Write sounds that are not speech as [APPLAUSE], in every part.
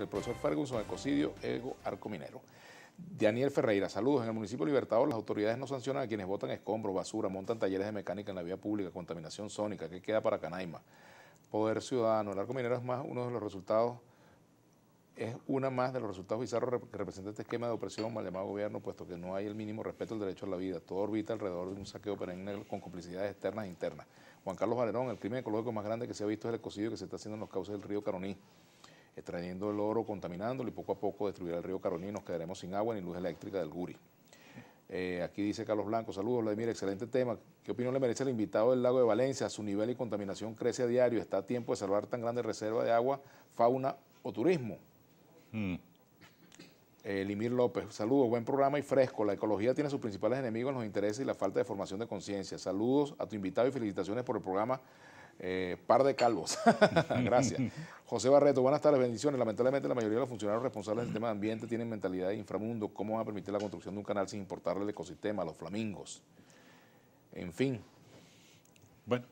El profesor Ferguson Ecocidio, Ego Arco Minero Daniel Ferreira, saludos. En el municipio Libertador las autoridades no sancionan a quienes votan escombros, basura, montan talleres de mecánica en la vía pública, contaminación sónica. ¿Qué queda para Canaima? Poder ciudadano. El Arco Minero es más uno de los resultados es una más de los resultados bizarros que representa este esquema de opresión mal llamado gobierno, puesto que no hay el mínimo respeto al derecho a la vida. Todo orbita alrededor de un saqueo perenne con complicidades externas e internas. Juan Carlos Valerón, el crimen ecológico más grande que se ha visto es el ecocidio que se está haciendo en los cauces del río Caroní extrayendo el oro, contaminándolo y poco a poco destruirá el río Caroní nos quedaremos sin agua ni luz eléctrica del Guri. Eh, aquí dice Carlos Blanco, saludos Vladimir, excelente tema. ¿Qué opinión le merece el invitado del lago de Valencia? Su nivel y contaminación crece a diario. ¿Está a tiempo de salvar tan grande reserva de agua, fauna o turismo? Hmm. Eh, Limir López, saludos, buen programa y fresco. La ecología tiene sus principales enemigos en los intereses y la falta de formación de conciencia. Saludos a tu invitado y felicitaciones por el programa eh, par de calvos. [LAUGHS] Gracias. José Barreto, buenas tardes, bendiciones. Lamentablemente la mayoría de los funcionarios responsables del tema de ambiente tienen mentalidad de inframundo. ¿Cómo van a permitir la construcción de un canal sin importarle el ecosistema, los flamingos? En fin. Bueno,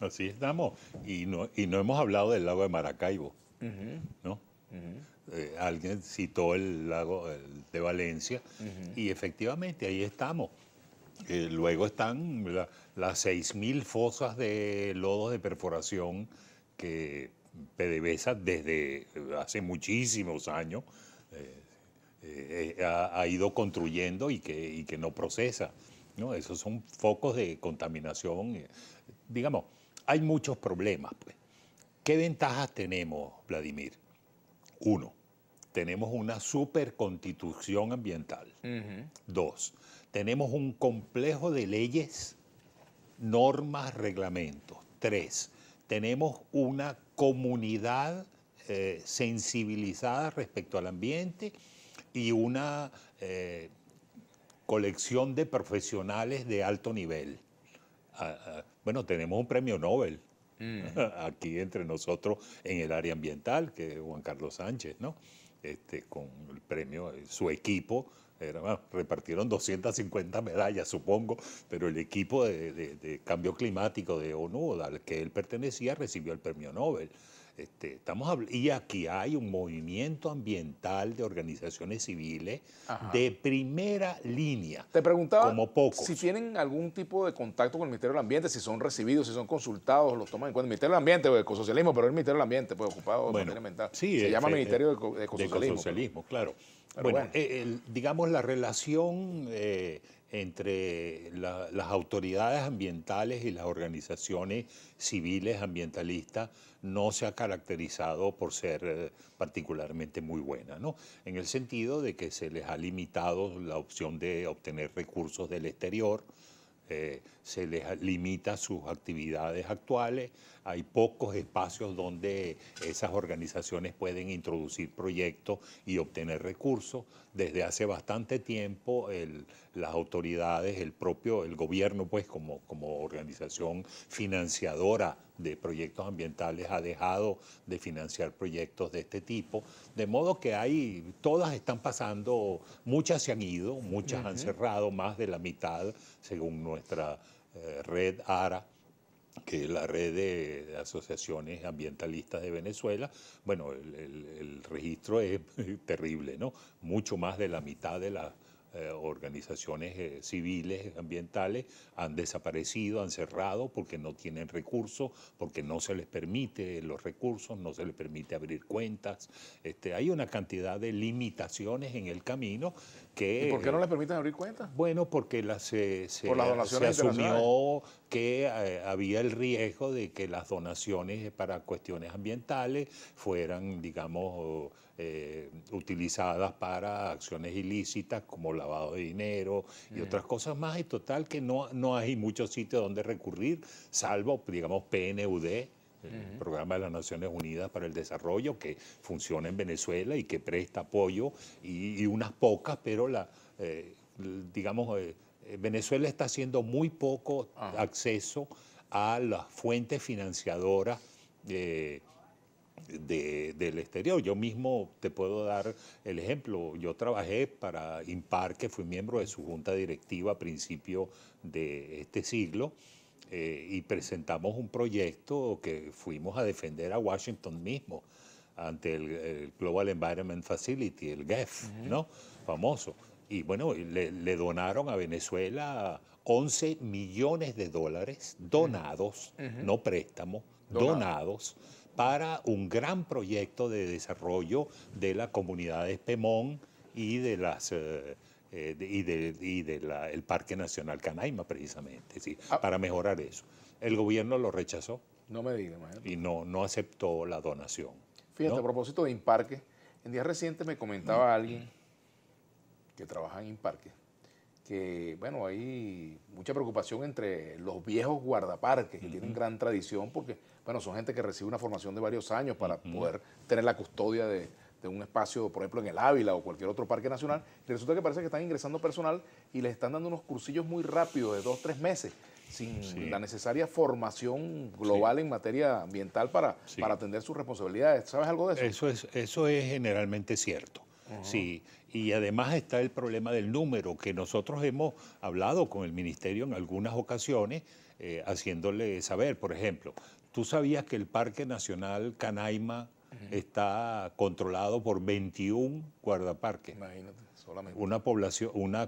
así estamos. Y no, y no hemos hablado del lago de Maracaibo, eh, alguien citó el lago de Valencia y efectivamente ahí estamos luego están las 6.000 fosas de lodos de perforación que PDVSA desde eh, hace muchísimos años eh, eh, ha, ido construyendo y que, que no procesa. Esos son focos de contaminación. Digamos, hay muchos problemas. Pues. ¿Qué ventajas tenemos, Vladimir? Uno, tenemos una super constitución ambiental. Dos, tenemos un complejo de leyes, normas, reglamentos. Tres, tenemos una comunidad eh, sensibilizada respecto al ambiente y una eh, colección de profesionales de alto nivel. Ah, ah, bueno, tenemos un premio Nobel mm. [LAUGHS] aquí entre nosotros en el área ambiental, que es Juan Carlos Sánchez, ¿no? este, con el premio, eh, su equipo, era, repartieron 250 medallas, supongo, pero el equipo de cambio climático de ONU, al que él pertenecía, recibió el premio Nobel. Este, estamos y aquí hay un movimiento ambiental de organizaciones civiles de primera línea. Te preguntaba si tienen algún tipo de contacto con el Ministerio del Ambiente, si son recibidos, si son consultados, los toman en cuenta. El Ministerio del Ambiente o pues, el Ecosocialismo, pero el Ministerio del Ambiente, pues ocupado bueno, de materia ambiental. Sí, Se llama eh, Ministerio de, eh, Ecosocialismo. De ecosocialismo pues. claro. bueno, eh, digamos la relación entre las autoridades ambientales y las organizaciones civiles ambientalistas no se ha caracterizado por ser eh, particularmente muy buena, ¿no? En el sentido de que se les ha limitado la opción de obtener recursos del exterior, eh, se les limita sus actividades actuales, hay pocos espacios donde esas organizaciones pueden introducir proyectos y obtener recursos. Desde hace bastante tiempo las autoridades, el propio el gobierno, pues como, como organización financiadora de proyectos ambientales ha dejado de financiar proyectos de este tipo, de modo que hay, todas están pasando, muchas se han ido, muchas han cerrado, más de la mitad según nuestra eh, red ARA, que es la red de, asociaciones ambientalistas de Venezuela, bueno, el, el registro es [LAUGHS] terrible, ¿no? Mucho más de la mitad de las eh, organizaciones eh, civiles, ambientales, han desaparecido, han cerrado porque no tienen recursos, porque no se les permite los recursos, no se les permite abrir cuentas. Este, hay una cantidad de limitaciones en el camino que... ¿Y por qué no eh, les permiten abrir cuentas? Bueno, porque la, se, se asumió que eh, había el riesgo de que las donaciones para cuestiones ambientales fueran, digamos, eh, utilizadas para acciones ilícitas como lavado de dinero y otras cosas más. Y total que no, no hay muchos sitios donde recurrir, salvo, digamos, PNUD, el programa de las Naciones Unidas para el Desarrollo que funciona en Venezuela y que presta apoyo y, unas pocas, pero la, eh, digamos, eh, Venezuela está haciendo muy poco ah. acceso a las fuentes financiadoras eh, del exterior. Yo mismo te puedo dar el ejemplo. Yo trabajé para Impar, que fui miembro de su junta directiva a principio de este siglo. Eh, y presentamos un proyecto que fuimos a defender a Washington mismo ante el, Global Environment Facility, el GEF, ¿no? Famoso y bueno, le, donaron a Venezuela 11 millones de dólares donados, no préstamos, donados para un gran proyecto de desarrollo de la comunidad de Espemón y de las... Eh, eh, y del Parque Nacional Canaima, precisamente, ¿sí? Ah. para mejorar eso. El gobierno lo rechazó. No me Y no, no aceptó la donación. Fíjate, a propósito de Imparque, en días recientes me comentaba alguien que trabajan en parques, que bueno, hay mucha preocupación entre los viejos guardaparques que tienen gran tradición porque, bueno, son gente que recibe una formación de varios años para poder tener la custodia de, un espacio, por ejemplo, en el Ávila o cualquier otro parque nacional. Y resulta que parece que están ingresando personal y les están dando unos cursillos muy rápidos de dos, tres meses sin la necesaria formación global en materia ambiental para, para atender sus responsabilidades. ¿Sabes algo de eso? Eso es, eso es generalmente cierto. Sí, y además está el problema del número, que nosotros hemos hablado con el ministerio en algunas ocasiones, eh, haciéndole saber, por ejemplo, tú sabías que el Parque Nacional Canaima está controlado por 21 guardaparques. Imagínate, solamente. Una población, una,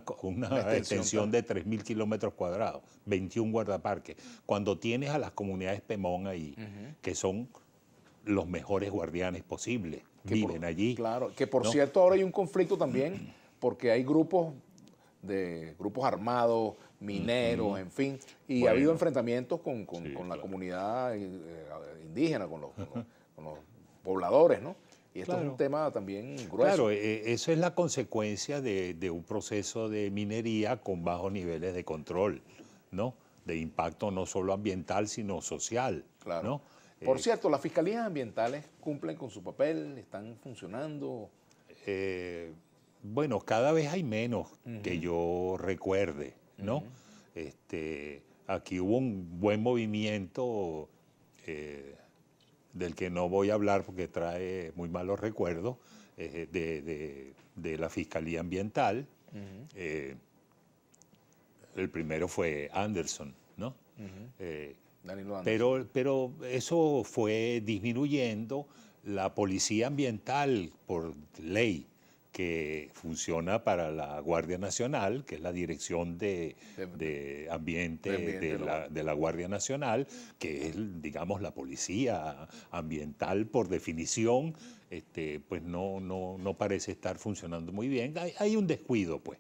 extensión, de 3.000 kilómetros cuadrados, 21 guardaparques. Cuando tienes a las comunidades Pemón ahí, que son los mejores guardianes posibles. Que viven allí. Claro, que por cierto ahora hay un conflicto también porque hay grupos de grupos armados, mineros, en fin, y ha habido enfrentamientos con, la comunidad eh, eh, indígena, con los, los, pobladores, ¿no? Y esto es un tema también grueso. Claro, e, e, eso es la consecuencia de, un proceso de minería con bajos niveles de control, ¿no? De impacto no solo ambiental, sino social, claro. ¿no? Por cierto, las fiscalías ambientales cumplen con su papel, están funcionando. Eh, bueno, cada vez hay menos que yo recuerde, ¿no? este, aquí hubo un buen movimiento eh, del que no voy a hablar porque trae muy malos recuerdos eh, de, la Fiscalía Ambiental. el primero fue Anderson, ¿no? pero, eso fue disminuyendo. La policía ambiental, por ley, que funciona para la Guardia Nacional, que es la Dirección de, Ambiente, de, la, Guardia Nacional, que es, digamos, la policía ambiental por definición, este, pues no, parece estar funcionando muy bien. Hay, un descuido, pues,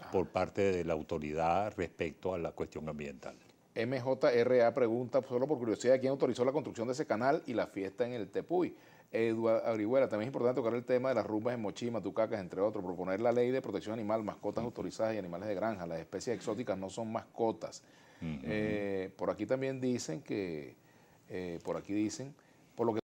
ah. por parte de la autoridad respecto a la cuestión ambiental. MJRA pregunta, solo por curiosidad, ¿quién autorizó la construcción de ese canal y la fiesta en el Tepuy? Eduardo Arihuela, también es importante tocar el tema de las rumbas en Mochima, Tucacas, entre otros, proponer la ley de protección animal, mascotas autorizadas y animales de granja. Las especies exóticas no son mascotas. Eh, por aquí también dicen que, eh, por aquí dicen, por lo que